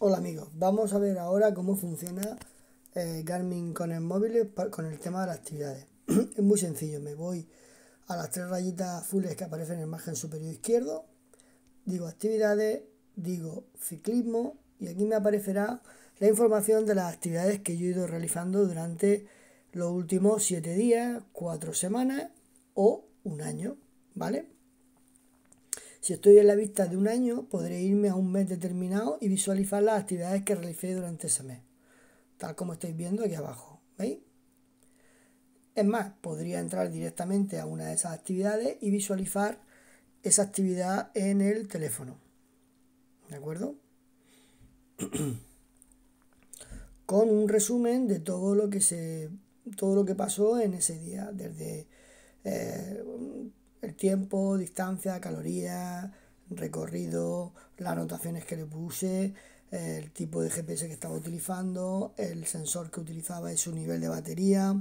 Hola amigos, vamos a ver ahora cómo funciona eh, Garmin con el móvil con el tema de las actividades. es muy sencillo, me voy a las tres rayitas azules que aparecen en el margen superior izquierdo, digo actividades, digo ciclismo y aquí me aparecerá la información de las actividades que yo he ido realizando durante los últimos siete días, cuatro semanas o un año, ¿vale? Si estoy en la vista de un año, podré irme a un mes determinado y visualizar las actividades que realicé durante ese mes, tal como estáis viendo aquí abajo. ¿Veis? Es más, podría entrar directamente a una de esas actividades y visualizar esa actividad en el teléfono. ¿De acuerdo? Con un resumen de todo lo que se todo lo que pasó en ese día, desde eh, el tiempo, distancia, calorías, recorrido, las anotaciones que le puse, el tipo de GPS que estaba utilizando, el sensor que utilizaba y su nivel de batería,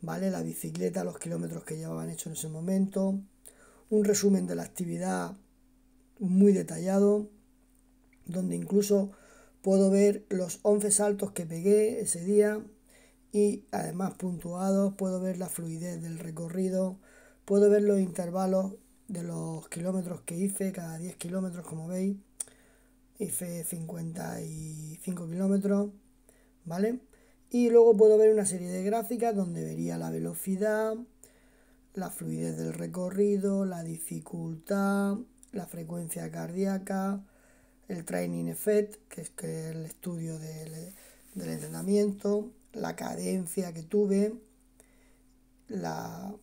¿vale? La bicicleta, los kilómetros que llevaban hecho en ese momento, un resumen de la actividad muy detallado, donde incluso puedo ver los 11 saltos que pegué ese día y además puntuados, puedo ver la fluidez del recorrido, Puedo ver los intervalos de los kilómetros que hice, cada 10 kilómetros, como veis. Hice 55 kilómetros, ¿vale? Y luego puedo ver una serie de gráficas donde vería la velocidad, la fluidez del recorrido, la dificultad, la frecuencia cardíaca, el training effect, que es, el estudio del, del entrenamiento, la cadencia que tuve, la,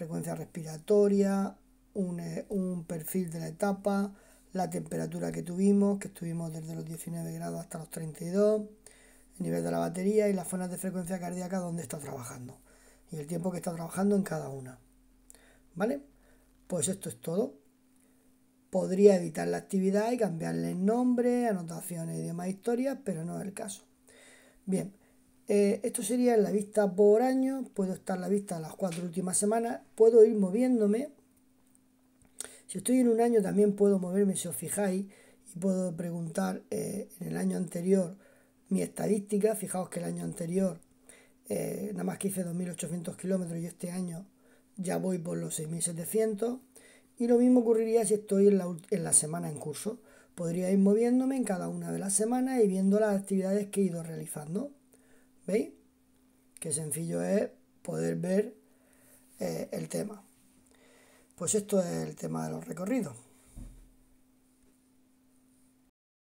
frecuencia respiratoria, eh, un, perfil de la etapa, la temperatura que tuvimos, que estuvimos desde los 19 grados hasta los 32, el nivel de la batería y las zonas de frecuencia cardíaca donde está trabajando y el tiempo que está trabajando en cada una. ¿Vale? Pues esto es todo. Podría editar la actividad y cambiarle el nombre, anotaciones y demás historias, pero no es el caso. Bien, eh, esto sería la vista por año. Puedo estar la vista las cuatro últimas semanas. Puedo ir moviéndome. Si estoy en un año también puedo moverme, si os fijáis, y puedo preguntar eh, en el año anterior mi estadística. Fijaos que el año anterior eh, nada más que hice 2.800 kilómetros y este año ya voy por los 6.700. Y lo mismo ocurriría si estoy en la, en la semana en curso. Podría ir moviéndome en cada una de las semanas y viendo las actividades que he ido realizando. ¿Veis? Qué sencillo es poder ver eh, el tema. Pues esto es el tema de los recorridos.